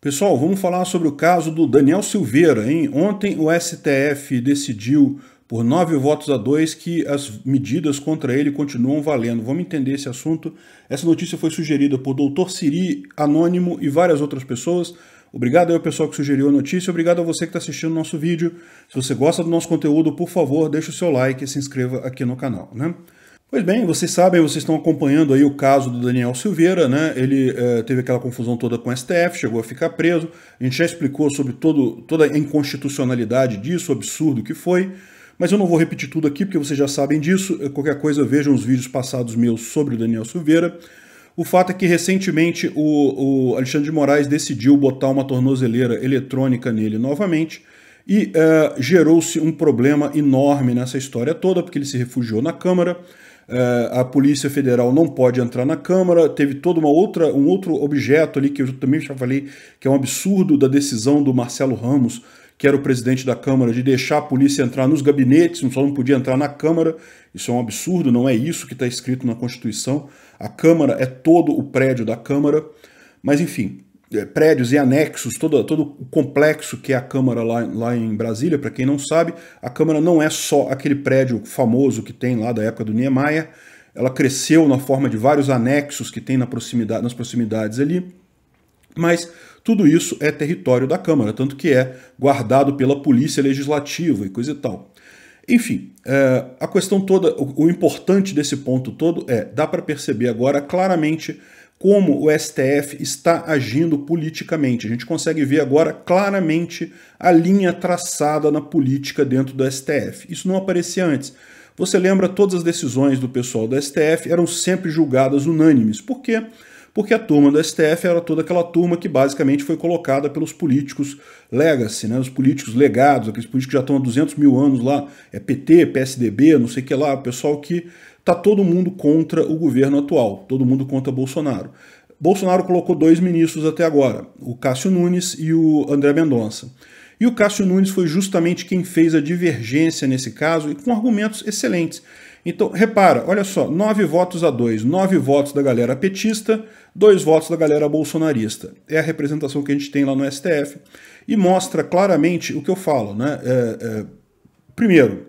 Pessoal, vamos falar sobre o caso do Daniel Silveira. Hein? Ontem o STF decidiu por nove votos a dois que as medidas contra ele continuam valendo. Vamos entender esse assunto. Essa notícia foi sugerida por Doutor Siri, Anônimo e várias outras pessoas. Obrigado ao pessoal que sugeriu a notícia, obrigado a você que está assistindo o nosso vídeo. Se você gosta do nosso conteúdo, por favor, deixe o seu like e se inscreva aqui no canal. Né? Pois bem, vocês sabem, vocês estão acompanhando aí o caso do Daniel Silveira, né? Ele eh, teve aquela confusão toda com o STF, chegou a ficar preso. A gente já explicou sobre todo, toda a inconstitucionalidade disso, o absurdo que foi. Mas eu não vou repetir tudo aqui, porque vocês já sabem disso. Eh, qualquer coisa, vejam os vídeos passados meus sobre o Daniel Silveira. O fato é que recentemente o, o Alexandre de Moraes decidiu botar uma tornozeleira eletrônica nele novamente. E eh, gerou-se um problema enorme nessa história toda, porque ele se refugiou na Câmara eh, a Polícia Federal não pode entrar na Câmara, teve todo uma outra, um outro objeto ali que eu também já falei que é um absurdo da decisão do Marcelo Ramos, que era o presidente da Câmara, de deixar a polícia entrar nos gabinetes, só não podia entrar na Câmara. Isso é um absurdo, não é isso que está escrito na Constituição. A Câmara é todo o prédio da Câmara. Mas enfim, é, prédios e anexos, todo, todo o complexo que é a Câmara lá, lá em Brasília. Para quem não sabe, a Câmara não é só aquele prédio famoso que tem lá da época do Niemeyer, ela cresceu na forma de vários anexos que tem na proximidade, nas proximidades ali, mas tudo isso é território da Câmara, tanto que é guardado pela Polícia Legislativa e coisa e tal. Enfim, é, a questão toda, o, o importante desse ponto todo é: dá para perceber agora claramente como o STF está agindo politicamente. A gente consegue ver agora claramente a linha traçada na política dentro do STF. Isso não aparecia antes. Você lembra, todas as decisões do pessoal do STF eram sempre julgadas unânimes. Por quê? Porque a turma do STF era toda aquela turma que basicamente foi colocada pelos políticos legacy, né? os políticos legados, aqueles políticos que já estão há 200 mil anos lá, é PT, PSDB, não sei o que lá, o pessoal que está todo mundo contra o governo atual, todo mundo contra Bolsonaro. Bolsonaro colocou dois ministros até agora, o Cássio Nunes e o André Mendonça. E o Cássio Nunes foi justamente quem fez a divergência nesse caso e com argumentos excelentes. Então, repara, olha só, nove votos a dois, nove votos da galera petista, dois votos da galera bolsonarista. É a representação que a gente tem lá no STF. E mostra claramente o que eu falo, né? É, é, primeiro,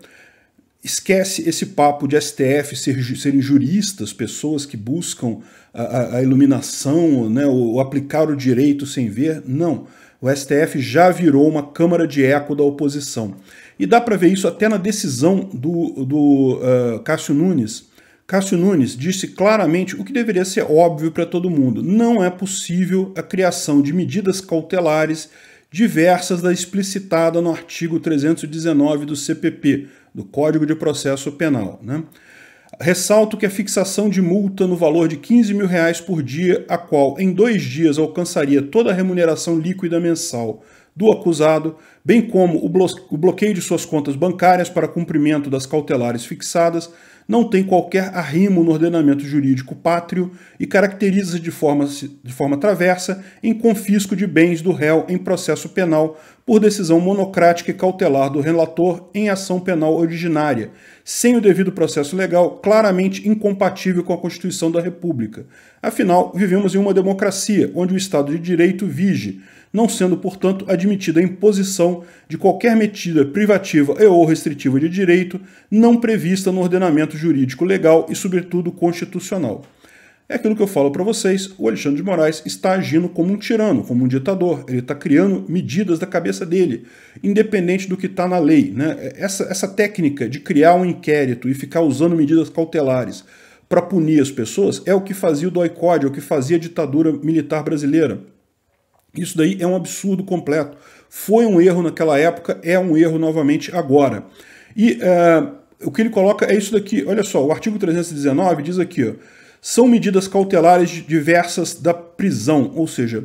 esquece esse papo de STF ser, serem juristas, pessoas que buscam a, a iluminação, né, ou aplicar o direito sem ver. Não. O STF já virou uma câmara de eco da oposição. E dá para ver isso até na decisão do, do uh, Cássio Nunes. Cássio Nunes disse claramente o que deveria ser óbvio para todo mundo: não é possível a criação de medidas cautelares diversas da explicitada no artigo 319 do CPP, do Código de Processo Penal. Né? Ressalto que a fixação de multa no valor de 15 mil reais por dia, a qual em dois dias alcançaria toda a remuneração líquida mensal do acusado, bem como o bloqueio de suas contas bancárias para cumprimento das cautelares fixadas, não tem qualquer arrimo no ordenamento jurídico pátrio e caracteriza-se de forma, de forma traversa em confisco de bens do réu em processo penal por decisão monocrática e cautelar do relator em ação penal originária, sem o devido processo legal claramente incompatível com a Constituição da República. Afinal, vivemos em uma democracia onde o Estado de Direito vige, não sendo, portanto, admitida a imposição de qualquer medida privativa e ou restritiva de direito não prevista no ordenamento jurídico legal e, sobretudo, constitucional. É aquilo que eu falo para vocês: o Alexandre de Moraes está agindo como um tirano, como um ditador. Ele está criando medidas da cabeça dele, independente do que está na lei. Né? Essa, essa técnica de criar um inquérito e ficar usando medidas cautelares para punir as pessoas é o que fazia o Doicode, é o que fazia a ditadura militar brasileira. Isso daí é um absurdo completo. Foi um erro naquela época, é um erro novamente agora. E é, o que ele coloca é isso daqui. Olha só, o artigo 319 diz aqui, ó, são medidas cautelares diversas da prisão, ou seja,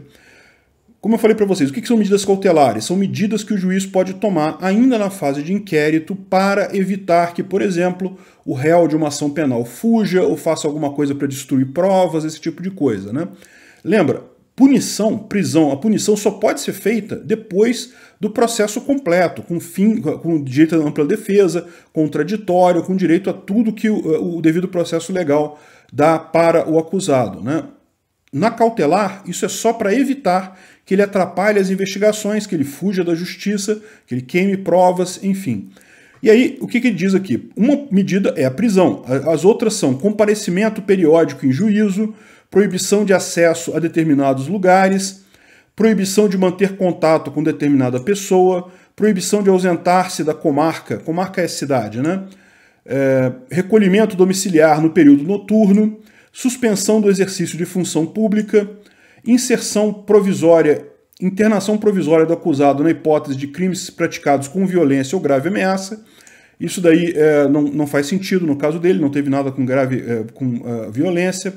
como eu falei para vocês, o que, são medidas cautelares? São medidas que o juiz pode tomar ainda na fase de inquérito para evitar que, por exemplo, o réu de uma ação penal fuja ou faça alguma coisa para destruir provas, esse tipo de coisa. Né? Lembra, punição, prisão, a punição só pode ser feita depois do processo completo, com fim, com direito à ampla defesa, contraditório, com direito a tudo que o, o devido processo legal dá para o acusado, né? Na cautelar, isso é só para evitar que ele atrapalhe as investigações, que ele fuja da justiça, que ele queime provas, enfim. E aí, o que, que diz aqui? Uma medida é a prisão, as outras são comparecimento periódico em juízo, proibição de acesso a determinados lugares, proibição de manter contato com determinada pessoa, proibição de ausentar-se da comarca, comarca é cidade, né? É, recolhimento domiciliar no período noturno, suspensão do exercício de função pública, inserção provisória, internação provisória do acusado na hipótese de crimes praticados com violência ou grave ameaça. Isso daí é, não, não faz sentido no caso dele, não teve nada com grave é, com, uh, violência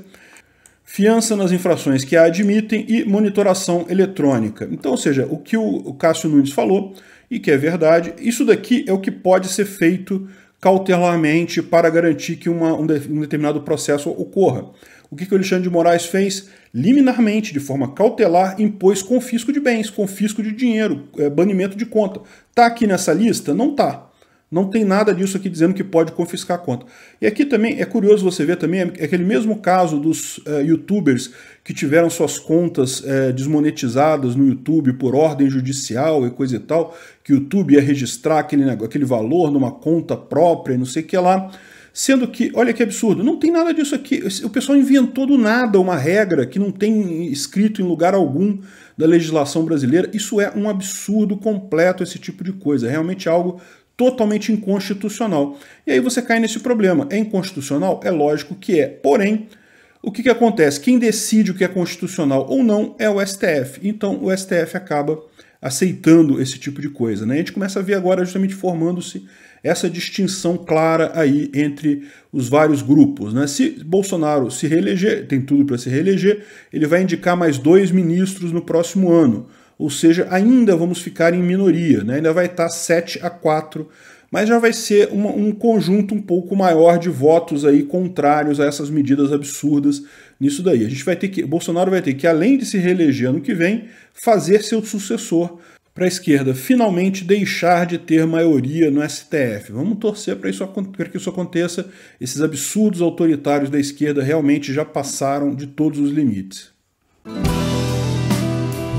fiança nas infrações que a admitem e monitoração eletrônica. Então, ou seja, o que o Cássio Nunes falou, e que é verdade, isso daqui é o que pode ser feito cautelarmente para garantir que uma, um, de, um, determinado processo ocorra. O que, que o Alexandre de Moraes fez? Liminarmente, de forma cautelar, impôs confisco de bens, confisco de dinheiro, é, banimento de conta. Está aqui nessa lista? Não está. Não tem nada disso aqui dizendo que pode confiscar a conta. E aqui também é curioso você ver também é, é aquele mesmo caso dos eh, youtubers que tiveram suas contas eh, desmonetizadas no YouTube por ordem judicial e coisa e tal, que o YouTube ia registrar aquele, aquele valor numa conta própria e não sei o que lá. Sendo que, olha que absurdo, não tem nada disso aqui. O pessoal inventou do nada uma regra que não tem escrito em lugar algum da legislação brasileira. Isso é um absurdo completo, esse tipo de coisa. É realmente algo totalmente inconstitucional. E aí você cai nesse problema. É inconstitucional? É lógico que é. Porém, o que, que acontece? Quem decide o que é constitucional ou não é o STF. Então o STF acaba aceitando esse tipo de coisa. Né? A gente começa a ver agora justamente formando-se essa distinção clara aí entre os vários grupos. Né? Se Bolsonaro se reeleger, tem tudo para se reeleger, ele vai indicar mais dois ministros no próximo ano ou seja, ainda vamos ficar em minoria, né? ainda vai estar 7 a 4, mas já vai ser uma, um conjunto um pouco maior de votos aí contrários a essas medidas absurdas nisso daí. A gente vai ter que, Bolsonaro vai ter que, além de se reeleger ano que vem, fazer seu sucessor para a esquerda finalmente deixar de ter maioria no STF. Vamos torcer para isso, que isso aconteça. Esses absurdos autoritários da esquerda realmente já passaram de todos os limites.